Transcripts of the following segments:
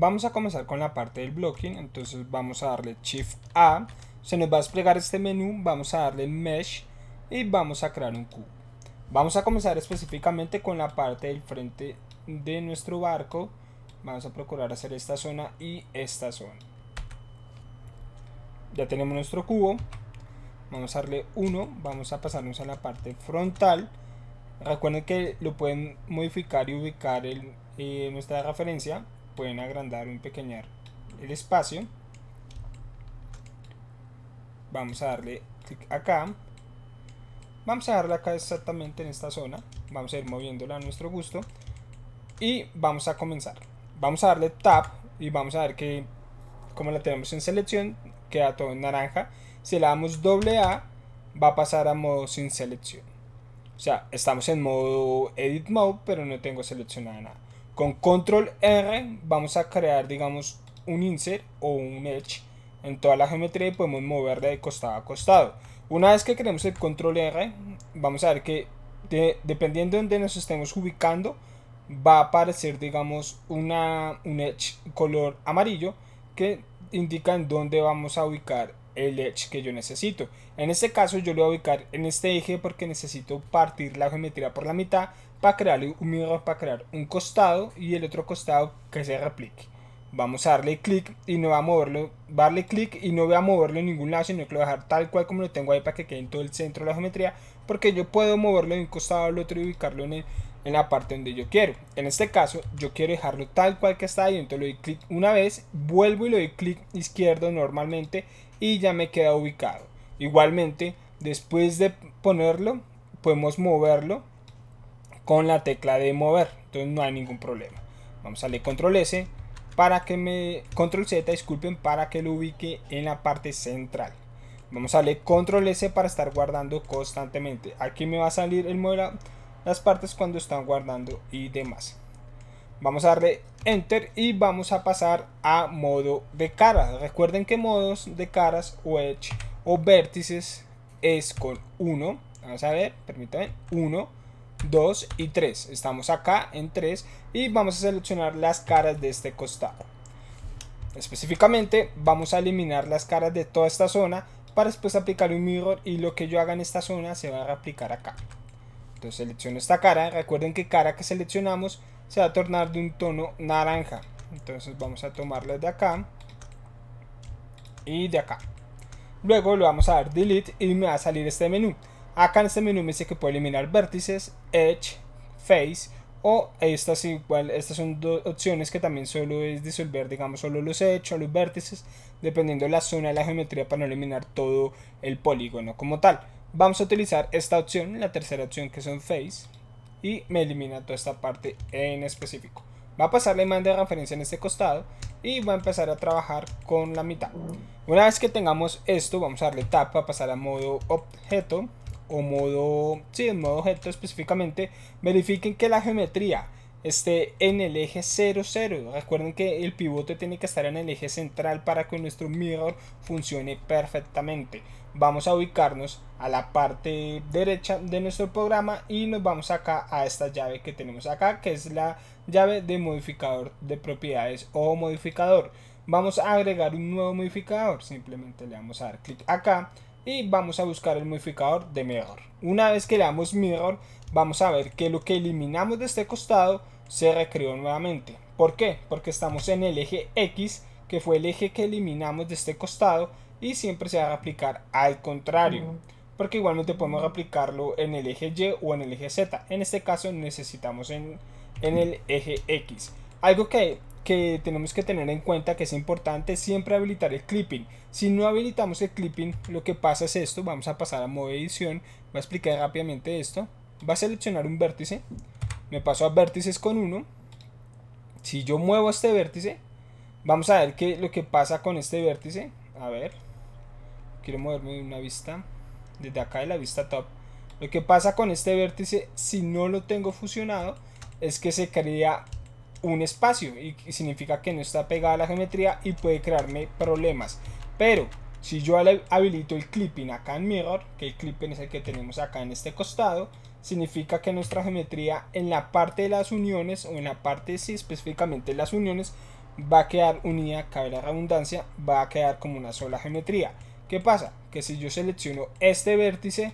Vamos a comenzar con la parte del blocking, entonces vamos a darle Shift A, se nos va a desplegar este menú, vamos a darle Mesh y vamos a crear un cubo. Vamos a comenzar específicamente con la parte del frente de nuestro barco, vamos a procurar hacer esta zona y esta zona. Ya tenemos nuestro cubo, vamos a darle 1, vamos a pasarnos a la parte frontal, recuerden que lo pueden modificar y ubicar en eh, nuestra referencia pueden agrandar o empequeñar el espacio. Vamos a darle clic acá. Vamos a darle acá exactamente en esta zona. Vamos a ir moviéndola a nuestro gusto. Y vamos a comenzar. Vamos a darle tab y vamos a ver que como la tenemos en selección queda todo en naranja. Si le damos doble A va a pasar a modo sin selección. O sea, estamos en modo edit mode pero no tengo seleccionada nada. Con control R vamos a crear, digamos, un insert o un edge en toda la geometría y podemos mover de costado a costado. Una vez que creemos el control R, vamos a ver que dependiendo de donde nos estemos ubicando, va a aparecer, digamos, una, un edge color amarillo que indica en dónde vamos a ubicar el edge que yo necesito. En este caso yo lo voy a ubicar en este eje porque necesito partir la geometría por la mitad para crear un mirror para crear un costado y el otro costado que se replique. Vamos a darle clic y no va a moverlo, darle clic y no voy a moverlo en ningún lado, sino que lo voy a dejar tal cual como lo tengo ahí para que quede en todo el centro de la geometría, porque yo puedo moverlo de un costado al otro y ubicarlo en, en la parte donde yo quiero. En este caso, yo quiero dejarlo tal cual que está ahí, entonces le doy clic una vez, vuelvo y le doy clic izquierdo normalmente y ya me queda ubicado. Igualmente, después de ponerlo, podemos moverlo con la tecla de mover. Entonces no hay ningún problema. Vamos a darle control S para que me... Control Z, disculpen, para que lo ubique en la parte central. Vamos a darle control S para estar guardando constantemente. Aquí me va a salir el modelo, las partes cuando están guardando y demás. Vamos a darle enter y vamos a pasar a modo de caras. Recuerden que modos de caras o edge o vértices es con 1. Vamos a ver, permítanme, 1 2 y 3. Estamos acá en 3 y vamos a seleccionar las caras de este costado. Específicamente vamos a eliminar las caras de toda esta zona para después aplicar un mirror y lo que yo haga en esta zona se va a replicar acá. Entonces selecciono esta cara, recuerden que cara que seleccionamos se va a tornar de un tono naranja. Entonces vamos a tomarla de acá y de acá. Luego le vamos a dar delete y me va a salir este menú. Acá en este menú me dice que puedo eliminar vértices, edge, face o estas igual, estas son dos opciones que también solo es disolver, digamos, solo los edge o los vértices, dependiendo de la zona de la geometría para no eliminar todo el polígono como tal. Vamos a utilizar esta opción, la tercera opción que son face y me elimina toda esta parte en específico. Va a pasar la imagen de referencia en este costado y va a empezar a trabajar con la mitad. Una vez que tengamos esto, vamos a darle tap para pasar a modo objeto o modo, sí, en modo objeto específicamente, verifiquen que la geometría esté en el eje 00. Recuerden que el pivote tiene que estar en el eje central para que nuestro mirror funcione perfectamente. Vamos a ubicarnos a la parte derecha de nuestro programa y nos vamos acá a esta llave que tenemos acá, que es la llave de modificador de propiedades o modificador. Vamos a agregar un nuevo modificador, simplemente le vamos a dar clic acá y vamos a buscar el modificador de mirror. Una vez que le damos mirror, vamos a ver que lo que eliminamos de este costado se recreó nuevamente. ¿Por qué? Porque estamos en el eje X, que fue el eje que eliminamos de este costado y siempre se va a aplicar al contrario. Porque igualmente podemos replicarlo en el eje Y o en el eje Z. En este caso necesitamos en, en el eje X. Algo que que tenemos que tener en cuenta que es importante siempre habilitar el clipping. Si no habilitamos el clipping, lo que pasa es esto. Vamos a pasar a modo edición. Voy a explicar rápidamente esto. Va a seleccionar un vértice. Me paso a vértices con 1. Si yo muevo este vértice, vamos a ver qué lo que pasa con este vértice. A ver. Quiero moverme de una vista. Desde acá de la vista top. Lo que pasa con este vértice, si no lo tengo fusionado, es que se crea un espacio y significa que no está pegada a la geometría y puede crearme problemas. Pero si yo habilito el clipping acá en mirror, que el clipping es el que tenemos acá en este costado, significa que nuestra geometría en la parte de las uniones o en la parte sí específicamente las uniones va a quedar unida, cabe la redundancia, va a quedar como una sola geometría. ¿Qué pasa? Que si yo selecciono este vértice,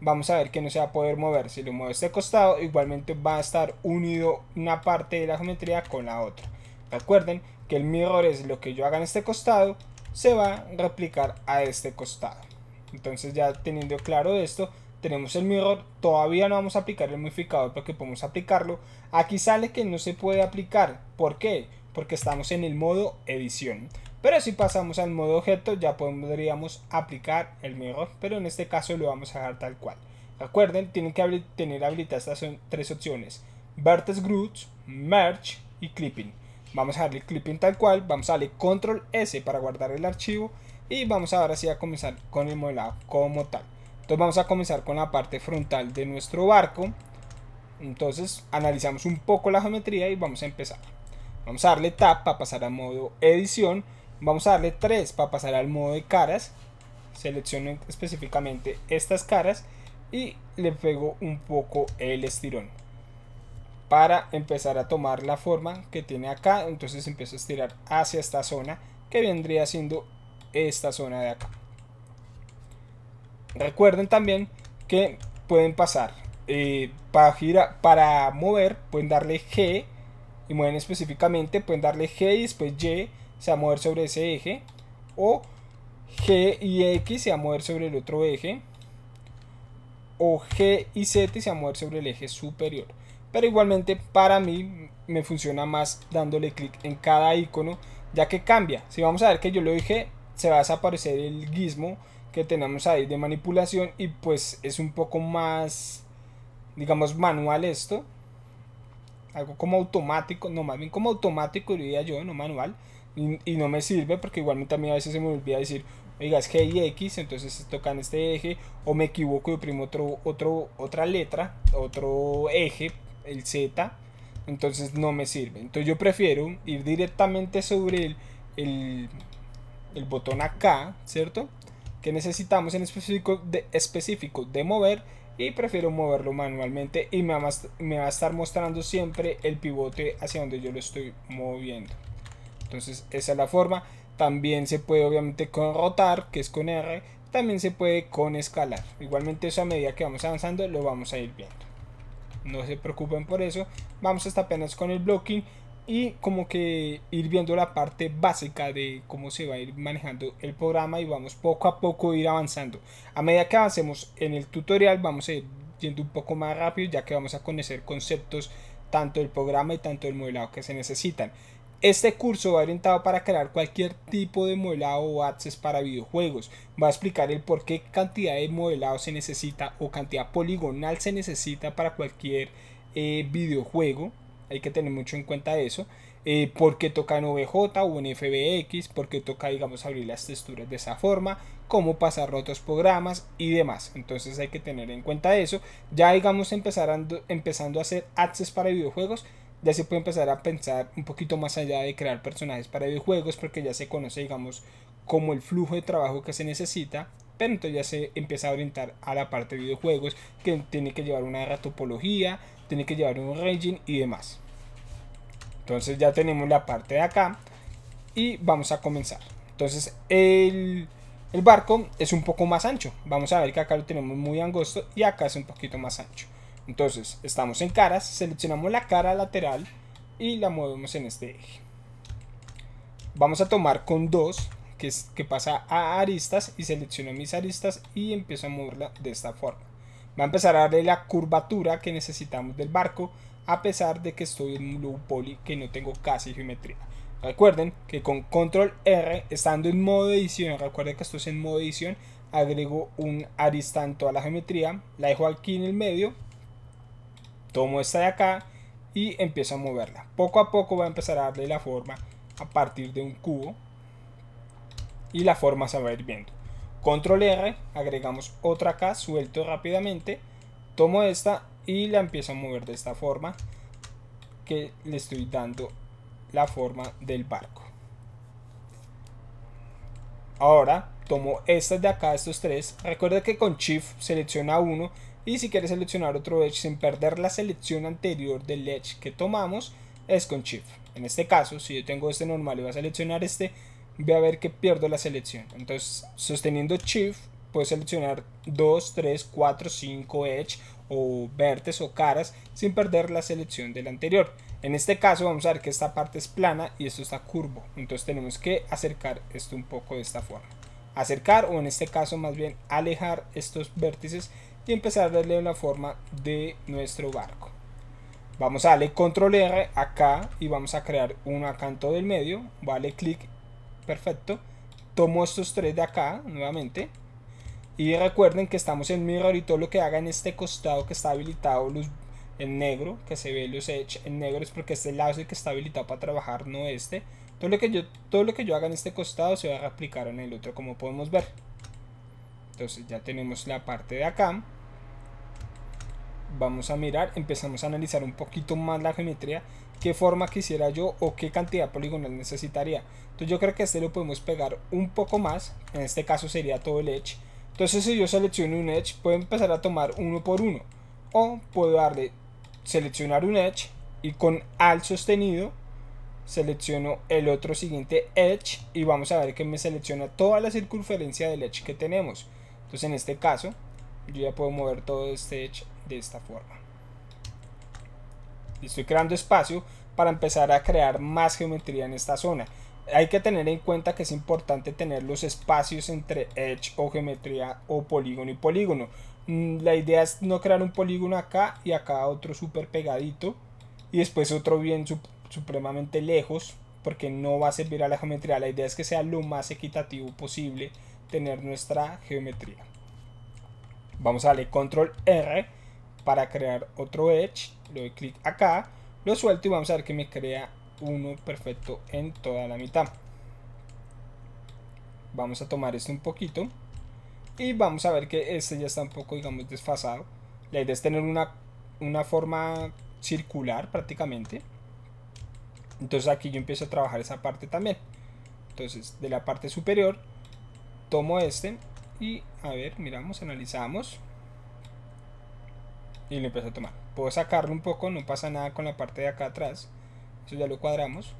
vamos a ver que no se va a poder mover. Si lo muevo a este costado, igualmente va a estar unido una parte de la geometría con la otra. Recuerden que el mirror es lo que yo haga en este costado, se va a replicar a este costado. Entonces ya teniendo claro esto, tenemos el mirror, todavía no vamos a aplicar el modificador porque podemos aplicarlo. Aquí sale que no se puede aplicar, ¿por qué? Porque estamos en el modo edición. Pero si pasamos al modo objeto ya podríamos aplicar el mejor, pero en este caso lo vamos a dejar tal cual. Recuerden, tienen que tener habilitadas estas tres opciones. Vertex Groups, Merge y Clipping. Vamos a darle Clipping tal cual, vamos a darle Control S para guardar el archivo y vamos ahora sí a comenzar con el modelado como tal. Entonces vamos a comenzar con la parte frontal de nuestro barco. Entonces analizamos un poco la geometría y vamos a empezar. Vamos a darle Tab para pasar a modo edición Vamos a darle 3 para pasar al modo de caras. Selecciono específicamente estas caras y le pego un poco el estirón para empezar a tomar la forma que tiene acá. Entonces empiezo a estirar hacia esta zona que vendría siendo esta zona de acá. Recuerden también que pueden pasar eh, para, para mover, pueden darle G y mueven específicamente, pueden darle G y después Y se va a mover sobre ese eje. O G y X se va a mover sobre el otro eje. O G y Z se va a mover sobre el eje superior. Pero igualmente para mí me funciona más dándole clic en cada icono ya que cambia. Si vamos a ver que yo lo dije, se va a desaparecer el gizmo que tenemos ahí de manipulación y pues es un poco más, digamos, manual esto. Algo como automático, no más bien como automático diría yo, no manual. Y, no me sirve porque igualmente a a veces se me olvida decir, oiga, es G y X, entonces tocan este eje, o me equivoco y oprimo otro, otro, otra letra, otro eje, el Z, entonces no me sirve. Entonces yo prefiero ir directamente sobre el, el, botón acá, ¿cierto? Que necesitamos en específico de, específico de mover y prefiero moverlo manualmente y me me va a estar mostrando siempre el pivote hacia donde yo lo estoy moviendo. Entonces esa es la forma. También se puede obviamente con rotar, que es con R. También se puede con escalar. Igualmente eso a medida que vamos avanzando lo vamos a ir viendo. No se preocupen por eso. Vamos hasta apenas con el blocking y como que ir viendo la parte básica de cómo se va a ir manejando el programa y vamos poco a poco ir avanzando. A medida que avancemos en el tutorial vamos a ir yendo un poco más rápido ya que vamos a conocer conceptos tanto del programa y tanto del modelado que se necesitan. Este curso va orientado para crear cualquier tipo de modelado o access para videojuegos. Va a explicar el por qué cantidad de modelado se necesita o cantidad poligonal se necesita para cualquier eh, videojuego. Hay que tener mucho en cuenta eso. Eh, por qué toca en OBJ o en FBX, por qué toca, digamos, abrir las texturas de esa forma, cómo pasar rotos programas y demás. Entonces hay que tener en cuenta eso. Ya, digamos, empezando a hacer access para videojuegos ya se puede empezar a pensar un poquito más allá de crear personajes para videojuegos porque ya se conoce, digamos, como el flujo de trabajo que se necesita, pero entonces ya se empieza a orientar a la parte de videojuegos que tiene que llevar una topología, tiene que llevar un ranging y demás. Entonces ya tenemos la parte de acá y vamos a comenzar. Entonces el, el barco es un poco más ancho. Vamos a ver que acá lo tenemos muy angosto y acá es un poquito más ancho. Entonces, estamos en caras, seleccionamos la cara lateral y la movemos en este eje. Vamos a tomar con 2, que, pasa a aristas, y selecciono mis aristas y empiezo a moverla de esta forma. Va a empezar a darle la curvatura que necesitamos del barco, a pesar de que estoy en un loop poly que no tengo casi geometría. Recuerden que con control R, estando en modo edición, recuerden que estoy en modo edición, agrego un arista en toda la geometría, la dejo aquí en el medio tomo esta de acá y empiezo a moverla. Poco a poco va a empezar a darle la forma a partir de un cubo y la forma se va a ir viendo. Control R, agregamos otra acá, suelto rápidamente, tomo esta y la empiezo a mover de esta forma que le estoy dando la forma del barco. Ahora tomo estas de acá, estos tres. Recuerda que con Shift selecciona uno y si quieres seleccionar otro Edge sin perder la selección anterior del Edge que tomamos, es con Shift. En este caso, si yo tengo este normal y voy a seleccionar este, voy a ver que pierdo la selección. Entonces, sosteniendo Shift, puedo seleccionar 2, 3, 4, 5 Edge o vértices o caras sin perder la selección del anterior. En este caso vamos a ver que esta parte es plana y esto está curvo, entonces tenemos que acercar esto un poco de esta forma. Acercar o en este caso más bien alejar estos vértices y empezar a darle la forma de nuestro barco. Vamos a darle control R acá y vamos a crear un acanto del medio. Vale, clic, perfecto. Tomo estos tres de acá nuevamente. Y recuerden que estamos en mirror y todo lo que haga en este costado que está habilitado en negro, que se ve los edge en negro es porque este lado es el que está habilitado para trabajar, no este. Todo lo que yo, todo lo que yo haga en este costado se va a replicar en el otro como podemos ver. Entonces ya tenemos la parte de acá vamos a mirar, empezamos a analizar un poquito más la geometría, qué forma quisiera yo o qué cantidad poligonal necesitaría. Entonces yo creo que este lo podemos pegar un poco más, en este caso sería todo el edge. Entonces si yo selecciono un edge, puedo empezar a tomar uno por uno. O puedo darle, seleccionar un edge y con al sostenido selecciono el otro siguiente edge y vamos a ver que me selecciona toda la circunferencia del edge que tenemos. Entonces en este caso yo ya puedo mover todo este edge de esta forma. Y estoy creando espacio para empezar a crear más geometría en esta zona. Hay que tener en cuenta que es importante tener los espacios entre edge o geometría o polígono y polígono. Mm, la idea es no crear un polígono acá y acá otro súper pegadito y después otro bien supremamente lejos porque no va a servir a la geometría. La idea es que sea lo más equitativo posible tener nuestra geometría. Vamos a darle control R para crear otro Edge, le doy clic acá, lo suelto y vamos a ver que me crea uno perfecto en toda la mitad. Vamos a tomar este un poquito y vamos a ver que este ya está un poco, digamos, desfasado. La idea es tener una, una forma circular prácticamente. Entonces aquí yo empiezo a trabajar esa parte también. Entonces de la parte superior tomo este y a ver, miramos, analizamos y lo empiezo a tomar. Puedo sacarlo un poco, no pasa nada con la parte de acá atrás. Eso ya lo cuadramos.